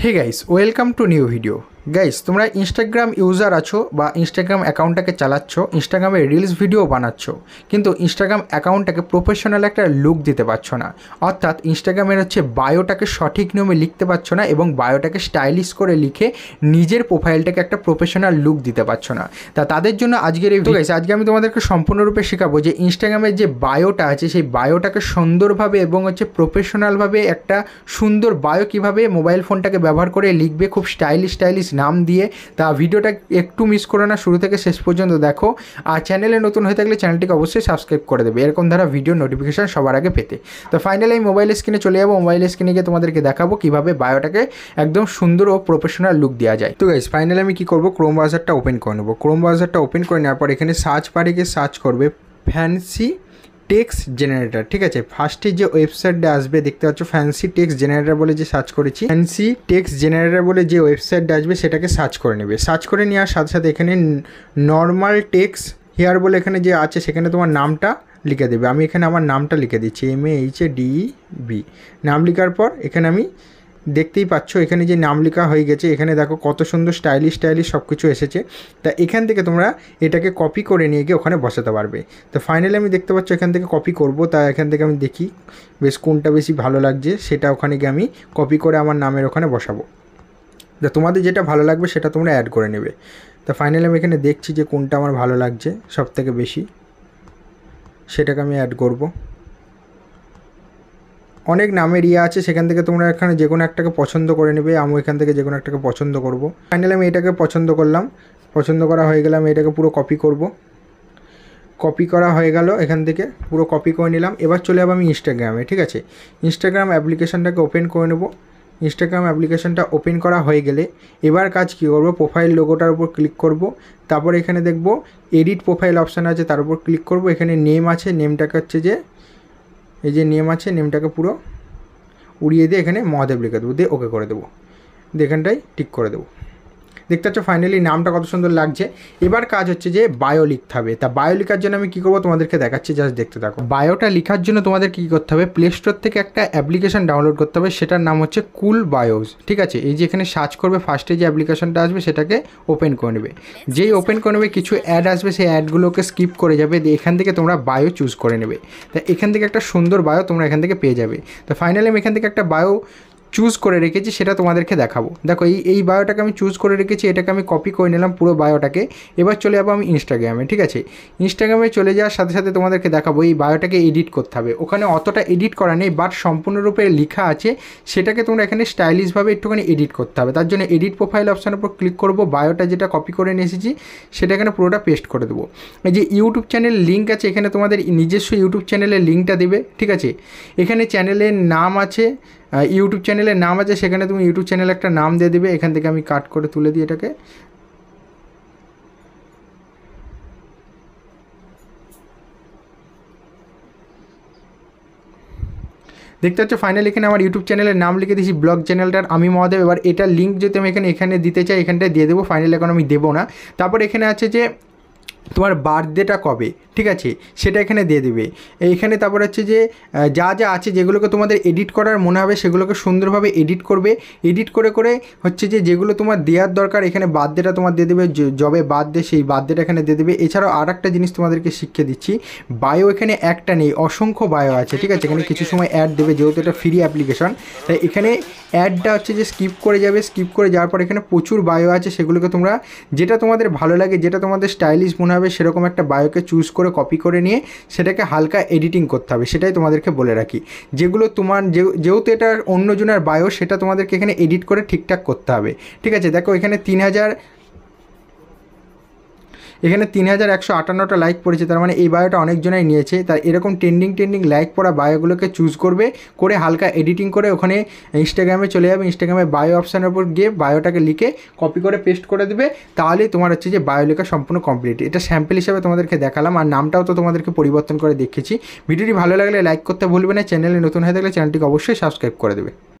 hey guys welcome to new video guys তোমরা Instagram user আছো বা ইনস্টাগ্রাম অ্যাকাউন্টটাকে চালাচ্ছ ইনস্টাগ্রামে রিলস ভিডিও বানাচ্ছ কিন্তু ইনস্টাগ্রাম অ্যাকাউন্টটাকে প্রফেশনাল একটা লুক দিতে পারছো না অর্থাৎ ইনস্টাগ্রামের হচ্ছে বায়োটাকে সঠিক নিয়মে লিখতে পারছো না এবং বায়োটাকে স্টাইলিশ করে লিখে নিজের প্রোফাইলটাকে একটা প্রফেশনাল লুক দিতে পারছো না তা তাদের জন্য আজকের এই গাইস আজকে আমি তোমাদেরকে সম্পূর্ণরূপে শেখাবো যে ইনস্টাগ্রামের যে বায়োটা আছে সেই বায়োটাকে সুন্দরভাবে এবং হচ্ছে প্রফেশনালভাবে একটা সুন্দর বায়ো কীভাবে মোবাইল ফোনটাকে ব্যবহার করে লিখবে খুব স্টাইলিশ স্টাইলিশ নাম দিয়ে তা ভিডিওটা একটু মিস করো না শুরু থেকে শেষ পর্যন্ত দেখো আর চ্যানেলে নতুন হয়ে থাকলে চ্যানেলটিকে অবশ্যই সাবস্ক্রাইব করে দেবে এরকম ধারা ভিডিও নোটিফিকেশান সবার আগে পেতে তো ফাইনালি আমি মোবাইল স্ক্রিনে চলে যাবো মোবাইল স্ক্রিনে গিয়ে তোমাদেরকে দেখাবো কীভাবে বায়োটাকে একদম সুন্দর ও প্রফেশনাল লুক দেওয়া যায় তো গাইজ ফাইনালি আমি কী করবো ক্রোম ব্রাউজারটা ওপেন করে নেবো ক্রোম ব্রাউজারটা ওপেন করে নেওয়ার পর এখানে সার্চ পারে গিয়ে সার্চ করবে ফ্যান্সি টেক্স জেনারেটর ঠিক আছে ফার্স্টে যে ওয়েবসাইটটা আসবে দেখতে পাচ্ছ ফ্যান্সি টেক্স জেনারেটর বলে যে সার্চ করেছি ফ্যান্সি টেক্স জেনারেটর বলে যে ওয়েবসাইটটা আসবে সেটাকে সার্চ করে নেবে সার্চ করে নেওয়ার সাথে সাথে এখানে নর্মাল টেক্স হেয়ার বলে এখানে যে আছে সেখানে তোমার নামটা লিখে দেবে আমি এখানে আমার নামটা লিখে দিচ্ছি M H A D B নাম লেখার পর এখানে আমি দেখতেই পাচ্ছ এখানে যে নাম লেখা হয়ে গেছে এখানে দেখো কত সুন্দর স্টাইলিশ স্টাইলিশ সব কিছু এসেছে তা এখান থেকে তোমরা এটাকে কপি করে নিয়ে গিয়ে ওখানে বসাতে পারবে তো ফাইনালি আমি দেখতে পাচ্ছ এখান থেকে কপি করব তা এখান থেকে আমি দেখি বেশ কোনটা বেশি ভালো লাগছে সেটা ওখানে গিয়ে আমি কপি করে আমার নামের ওখানে বসাবো তা তোমাদের যেটা ভালো লাগবে সেটা তোমরা অ্যাড করে নেবে তা ফাইনালি আমি এখানে দেখছি যে কোনটা আমার ভালো লাগছে সব থেকে বেশি সেটাকে আমি অ্যাড করবো অনেক নামের ইয়ে আছে সেখান থেকে তোমরা এখানে যে কোনো একটাকে পছন্দ করে নেবে আমি এখান থেকে যে কোনো একটাকে পছন্দ করব ফাইনালি আমি এটাকে পছন্দ করলাম পছন্দ করা হয়ে গেলে আমি এটাকে পুরো কপি করব কপি করা হয়ে গেল এখান থেকে পুরো কপি করে নিলাম এবার চলে যাবো আমি ইনস্টাগ্রামে ঠিক আছে ইনস্টাগ্রাম অ্যাপ্লিকেশানটাকে ওপেন করে নেব ইনস্টাগ্রাম অ্যাপ্লিকেশানটা ওপেন করা হয়ে গেলে এবার কাজ কী করবো প্রোফাইল লোগোটার উপর ক্লিক করব তারপর এখানে দেখব এডিট প্রোফাইল অপশান আছে তার উপর ক্লিক করব এখানে নেম আছে নেমটাকে হচ্ছে যে এই যে নেম আছে নেমটাকে পুরো উড়িয়ে দিয়ে এখানে মহাদেব লিখে দেবো দিয়ে ওকে করে দেবো দিয়ে এখানটায় টিক করে দেবো দেখতে পাচ্ছ ফাইনালি নামটা কত সুন্দর লাগছে এবার কাজ হচ্ছে যে বায়ো লিখতে হবে তা বায়ো লেখার জন্য আমি কী করবো তোমাদেরকে দেখাচ্ছি জাস্ট দেখতে থাকো বায়োটা লেখার জন্য তোমাদের কী করতে হবে প্লে স্টোর থেকে একটা অ্যাপ্লিকেশন ডাউনলোড করতে হবে সেটার নাম হচ্ছে কুল বায়োস ঠিক আছে এই যে এখানে সার্চ করবে ফার্স্টে যে অ্যাপ্লিকেশনটা আসবে সেটাকে ওপেন করে নেবে যেই ওপেন করে নেবে কিছু অ্যাড আসবে সেই অ্যাডগুলোকে স্কিপ করে যাবে এখান থেকে তোমরা বায়ো চুজ করে নেবে তা এখান থেকে একটা সুন্দর বায়ো তোমরা এখান থেকে পেয়ে যাবে তো ফাইনালি আমি এখান থেকে একটা বায়ো চুজ করে রেখেছি সেটা তোমাদেরকে দেখাবো দেখো এই এই বায়োটাকে আমি চুজ করে রেখেছি এটাকে আমি কপি করে নিলাম পুরো বায়োটাকে এবার চলে যাবো আমি ইনস্টাগ্রামে ঠিক আছে ইনস্টাগ্রামে চলে যাওয়ার সাথে সাথে তোমাদেরকে দেখাবো এই বায়োটাকে এডিট করতে হবে ওখানে অতটা এডিট করা নেই বাট সম্পূর্ণরূপে লেখা আছে সেটাকে তোমরা এখানে স্টাইলিশভাবে একটুখানি এডিট করতে হবে তার জন্য এডিট প্রোফাইল অপশানের উপর ক্লিক করবো বায়োটা যেটা কপি করে নিয়ে এসেছি সেটা এখানে পুরোটা পেস্ট করে দেবো এই যে ইউটিউব চ্যানেল লিঙ্ক আছে এখানে তোমাদের নিজস্ব ইউটিউব চ্যানেলের লিঙ্কটা দেবে ঠিক আছে এখানে চ্যানেলের নাম আছে ইউটিউব চ্যানেলের নাম আছে সেখানে তুমি ইউটিউব চ্যানেল একটা নাম দিয়ে দেবে এখান থেকে আমি কাট করে তুলে দিই এটাকে দেখতে হচ্ছে ফাইনালি এখানে আমার ইউটিউব চ্যানেলের নাম লিখে দিয়েছি ব্লগ চ্যানেলটার আমি মহাদেব এবার এটা লিঙ্ক যদি আমি এখানে এখানে দিতে চাই এখানটায় দিয়ে দেবো ফাইনালি এখন আমি দেবো না তারপর এখানে আছে যে তোমার বার্থডেটা কবে ঠিক আছে সেটা এখানে দিয়ে দেবে এইখানে তারপর হচ্ছে যে যা যা আছে যেগুলোকে তোমাদের এডিট করার মনে হবে সেগুলোকে সুন্দরভাবে এডিট করবে এডিট করে করে হচ্ছে যে যেগুলো তোমার দেওয়ার দরকার এখানে বার্থডেটা তোমার দিয়ে দেবে জবে বার্থডে সেই বার্থডেটা এখানে দিয়ে দেবে এছাড়াও আর একটা জিনিস তোমাদেরকে শিখিয়ে দিচ্ছি বায়ো এখানে একটা নেই অসংখ্য বায়ো আছে ঠিক আছে এখানে কিছু সময় অ্যাড দেবে যেহেতু এটা ফ্রি অ্যাপ্লিকেশন তাই এখানে অ্যাডটা হচ্ছে যে স্কিপ করে যাবে স্কিপ করে যাওয়ার পর এখানে প্রচুর বায়ো আছে সেগুলোকে তোমরা যেটা তোমাদের ভালো লাগে যেটা তোমাদের স্টাইলিশ মনে হবে সেরকম একটা বায়োকে চুজ করে কপি করে নিয়ে সেটাকে হালকা এডিটিং করতে হবে সেটাই তোমাদেরকে বলে রাখি যেগুলো তোমার যেহেতু এটা অন্যজনের বায়ো সেটা তোমাদেরকে এখানে এডিট করে ঠিকঠাক করতে হবে ঠিক আছে দেখো এখানে তিন হাজার এখানে তিন হাজার একশো আটান্নটা লাইক পড়েছে তার মানে এই বায়োটা অনেকজনাই নিয়েছে তার এরকম ট্রেন্ডিং ট্রেন্ডিং লাইক পড়া বায়োগুলোকে চুজ করবে করে হালকা এডিটিং করে ওখানে ইনস্টাগ্রামে চলে যাবে ইনস্টাগ্রামে বায়ো অপশানের উপর গিয়ে বায়োটাকে লিখে কপি করে পেস্ট করে দেবে তাহলে তোমার হচ্ছে যে বায়ো লেখা সম্পূর্ণ কমপ্লিট এটা স্যাম্পল হিসাবে তোমাদেরকে দেখালাম আর নামটাও তো তোমাদেরকে পরিবর্তন করে দেখেছি ভিডিওটি ভালো লাগলে লাইক করতে ভুলবে না চ্যানেলে নতুন হয়ে থাকলে চ্যানেলটিকে অবশ্যই সাবস্ক্রাইব করে দেবে